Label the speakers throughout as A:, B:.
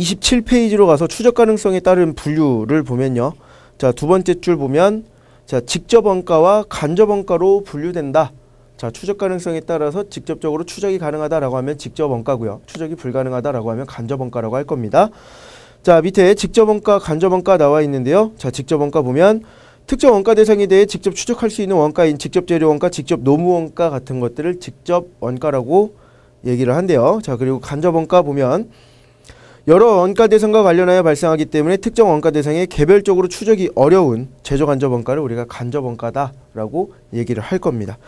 A: 27페이지로 가서 추적 가능성에 따른 분류를 보면요. 자, 두 번째 줄 보면 자, 직접 원가와 간접 원가로 분류된다. 자, 추적 가능성에 따라서 직접적으로 추적이 가능하다라고 하면 직접 원가고요. 추적이 불가능하다라고 하면 간접 원가라고 할 겁니다. 자, 밑에 직접 원가, 간접 원가 나와 있는데요. 자, 직접 원가 보면 특정 원가 대상에 대해 직접 추적할 수 있는 원가인 직접 재료 원가, 직접 노무 원가 같은 것들을 직접 원가라고 얘기를 한대요. 자, 그리고 간접 원가 보면 여러 원가 대상과 관련하여 발생하기 때문에 특정 원가 대상에 개별적으로 추적이 어려운 제조 간접 원가를 우리가 간접 원가다라고 얘기를 할 겁니다.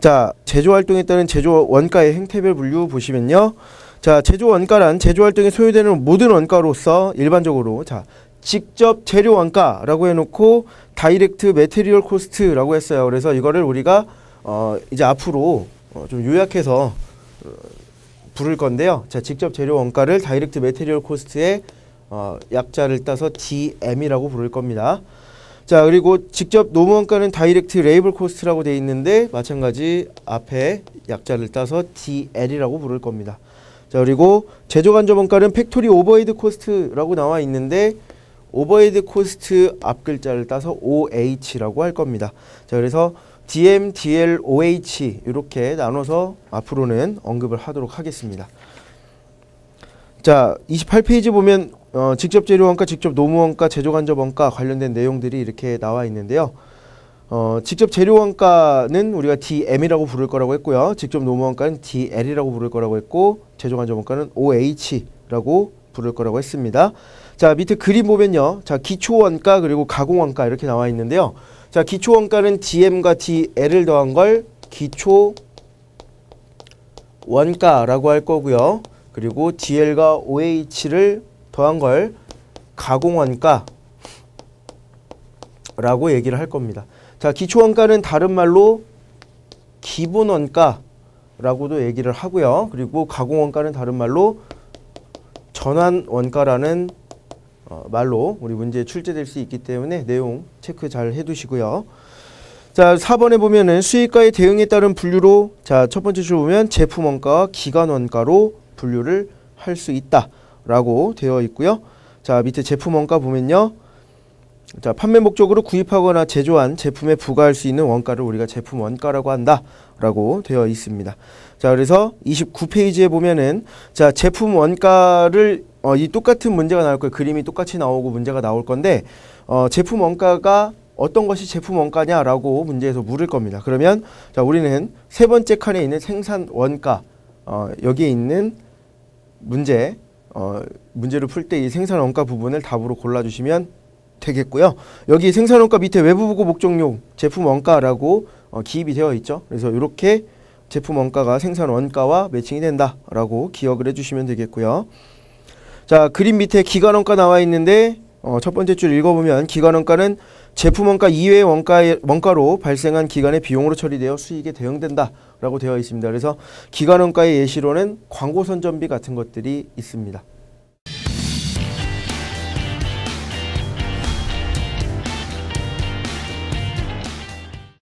A: 자, 제조 활동에 따른 제조 원가의 행태별 분류 보시면요. 자, 제조 원가란 제조 활동에 소요되는 모든 원가로서 일반적으로 자, 직접 재료 원가라고 해 놓고 다이렉트 메테리얼 코스트라고 했어요. 그래서 이거를 우리가 어 이제 앞으로 어좀 요약해서 어, 부를 건데요. 자, 직접 재료 원가를 다이렉트 메테리얼 코스트의 어, 약자를 따서 DM이라고 부를 겁니다. 자, 그리고 직접 노무 원가는 다이렉트 레이블 코스트라고 돼 있는데 마찬가지 앞에 약자를 따서 DL이라고 부를 겁니다. 자, 그리고 제조 간접 원가는 팩토리 오버헤드 코스트라고 나와 있는데 오버헤드 코스트 앞 글자를 따서 OH라고 할 겁니다. 자, 그래서 DM, DL, OH 이렇게 나눠서 앞으로는 언급을 하도록 하겠습니다. 자, 28페이지 보면 어, 직접 재료원가, 직접 노무원가, 제조간접원가 관련된 내용들이 이렇게 나와 있는데요. 어, 직접 재료원가는 우리가 DM이라고 부를 거라고 했고요. 직접 노무원가는 DL이라고 부를 거라고 했고 제조간접원가는 OH라고 부를 거라고 했습니다. 자 밑에 그림 보면요. 자 기초원가 그리고 가공원가 이렇게 나와 있는데요. 자, 기초 원가는 DM과 DL을 더한 걸 기초 원가라고 할 거고요. 그리고 DL과 OH를 더한 걸 가공 원가라고 얘기를 할 겁니다. 자, 기초 원가는 다른 말로 기본 원가라고도 얘기를 하고요. 그리고 가공 원가는 다른 말로 전환 원가라는 어, 말로 우리 문제에 출제될 수 있기 때문에 내용 체크 잘 해두시고요. 자, 4번에 보면은 수익과의 대응에 따른 분류로 자, 첫 번째 줄 보면 제품 원가와 기간 원가로 분류를 할 수 있다라고 되어 있고요. 자, 밑에 제품 원가 보면요. 자, 판매 목적으로 구입하거나 제조한 제품에 부과할 수 있는 원가를 우리가 제품 원가라고 한다라고 되어 있습니다. 자, 그래서 29페이지에 보면은 자, 제품 원가를 어, 이 똑같은 문제가 나올 거예요. 그림이 똑같이 나오고 문제가 나올 건데 어, 제품 원가가 어떤 것이 제품 원가냐라고 문제에서 물을 겁니다. 그러면 자 우리는 세 번째 칸에 있는 생산 원가 어, 여기에 있는 문제 어, 문제를 풀 때 이 생산 원가 부분을 답으로 골라주시면 되겠고요. 여기 생산 원가 밑에 외부 보고 목적용 제품 원가라고 어, 기입이 되어 있죠. 그래서 이렇게 제품 원가가 생산 원가와 매칭이 된다라고 기억을 해주시면 되겠고요. 자 그림 밑에 기간원가 나와 있는데 어, 첫 번째 줄 읽어보면 기간원가는 제품원가 이외의 원가 원가로 발생한 기간의 비용으로 처리되어 수익에 대응된다 라고 되어 있습니다. 그래서 기간원가의 예시로는 광고 선전비 같은 것들이 있습니다.